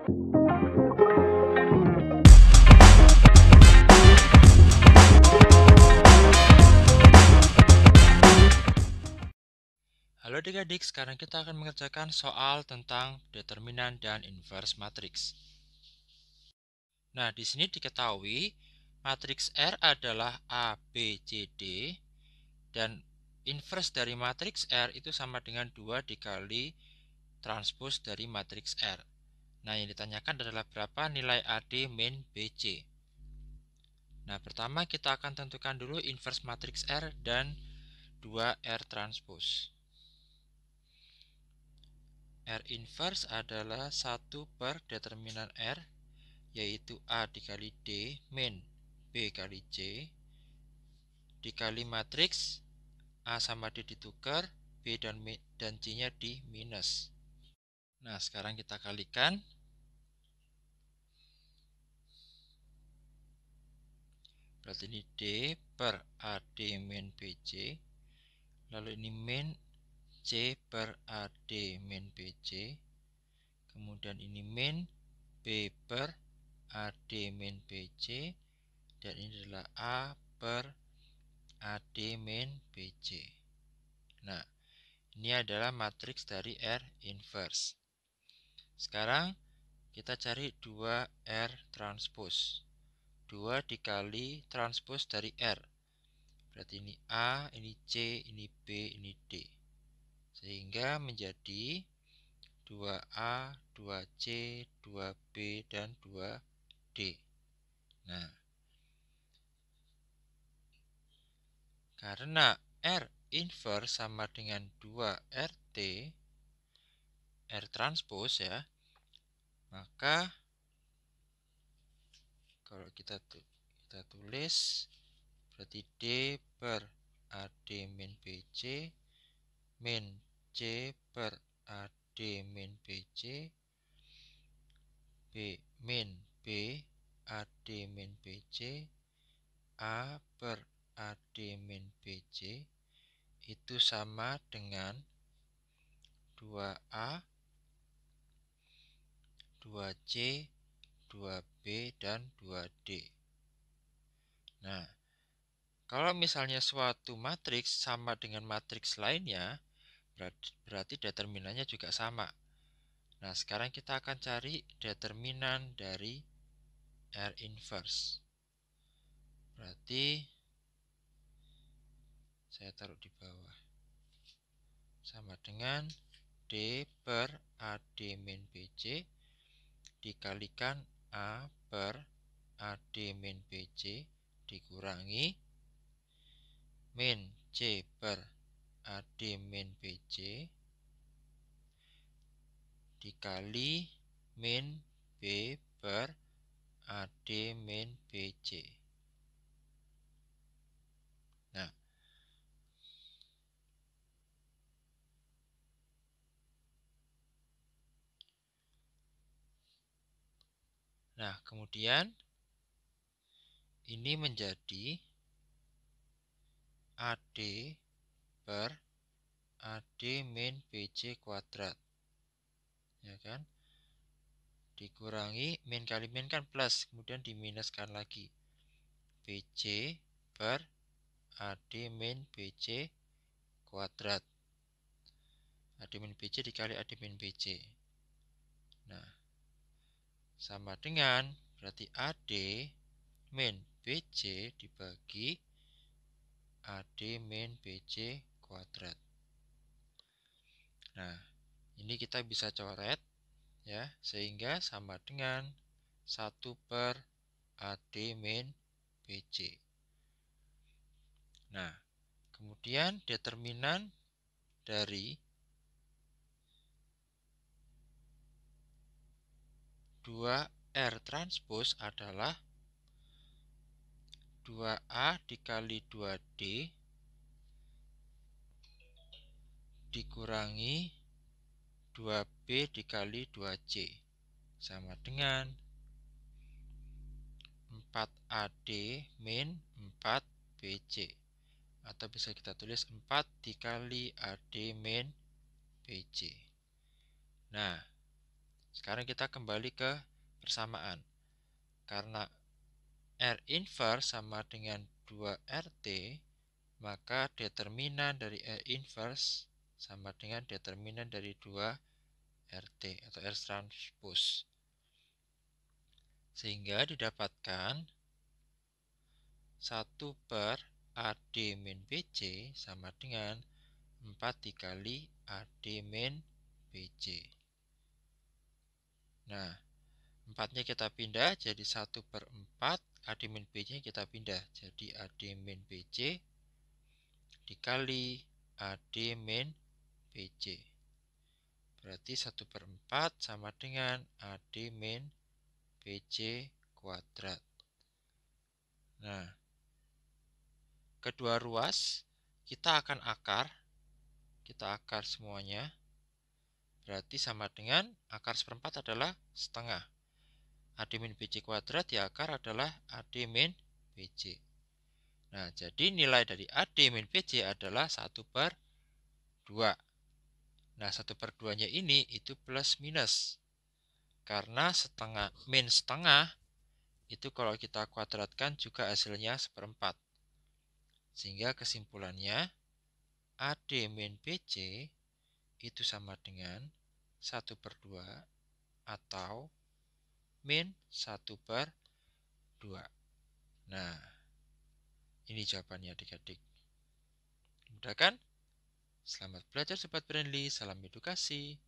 Halo adik-adik, sekarang kita akan mengerjakan soal tentang determinan dan inverse matriks. Nah, di sini diketahui matriks R adalah A, B, C, D dan inverse dari matriks R itu sama dengan 2 dikali transpose dari matriks R. Nah, yang ditanyakan adalah berapa nilai AD min BC. Nah, pertama kita akan tentukan dulu inverse matriks R dan 2R transpose. R inverse adalah 1 per determinan R, yaitu A dikali D min B kali C, dikali matriks A sama D ditukar, B dan, dan C-nya di minus. Nah, sekarang kita kalikan berarti ini D per AD min BC lalu ini min C per AD min BC kemudian ini min B per AD min BC dan ini adalah A per AD min BC nah ini adalah matriks dari R inverse sekarang kita cari 2 R transpose 2 dikali transpose dari R. Berarti ini A, ini C, ini B, ini D. Sehingga menjadi 2A, 2C, 2B, dan 2D. Nah, karena R inverse sama dengan 2RT, R transpose ya, maka kalau kita tuh kita tulis berarti D per AD min BC min C per AD min BC B min B AD min BC A per AD min BC itu sama dengan 2A 2C 2B, dan 2D. Nah, kalau misalnya suatu matriks sama dengan matriks lainnya, berarti determinannya juga sama. Nah, sekarang kita akan cari determinan dari R inverse. Berarti saya taruh di bawah. Sama dengan D per AD min BC dikalikan A per AD min BC dikurangi min C per AD min BC dikali min B per AD min BC Nah, kemudian ini menjadi AD per AD min BC kuadrat. Ya kan? Dikurangi min kali min kan plus, kemudian diminuskan lagi. BC per AD min BC kuadrat. AD min BC dikali AD min BC sama dengan berarti AD min BC dibagi AD min BC kuadrat. Nah, ini kita bisa coret ya, sehingga sama dengan 1 per AD min BC. Nah, kemudian determinan dari 2R transpose adalah 2A dikali 2D dikurangi 2B dikali 2C sama dengan 4AD min 4BC atau bisa kita tulis 4 dikali AD min BC. Nah, sekarang kita kembali ke persamaan. Karena R inverse sama dengan 2RT, maka determinan dari R inverse sama dengan determinan dari 2RT atau R transpose. Sehingga didapatkan 1 per AD min BC sama dengan 4 dikali AD min BC. Nah, empatnya kita pindah jadi satu per empat admin BC kita pindah jadi admin BC dikali admin BC. Berarti satu per empat sama dengan admin BC kuadrat. Nah, kedua ruas kita akan akar, kita akar semuanya. Berarti sama dengan akar seperempat adalah setengah. AD min BC kuadrat ya akar adalah AD min BC. Nah, jadi nilai dari AD min BC adalah 1 per 2. Nah, 1 per 2-nya ini itu plus minus. Karena setengah min setengah itu kalau kita kuadratkan juga hasilnya seperempat. Sehingga kesimpulannya AD min BC itu sama dengan 1 per 2 atau min 1 per 2. Nah, ini jawabannya adik-adik. Mudah kan? Selamat belajar sobat friendly, salam edukasi.